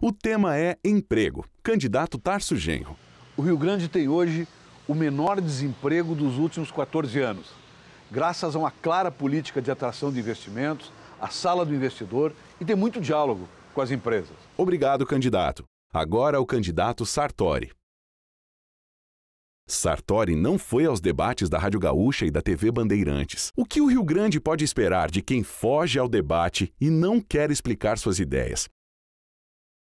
O tema é emprego. Candidato Tarso Genro. O Rio Grande tem hoje o menor desemprego dos últimos 14 anos, graças a uma clara política de atração de investimentos, a sala do investidor e tem muito diálogo com as empresas. Obrigado, candidato. Agora o candidato Sartori. Sartori não foi aos debates da Rádio Gaúcha e da TV Bandeirantes. O que o Rio Grande pode esperar de quem foge ao debate e não quer explicar suas ideias?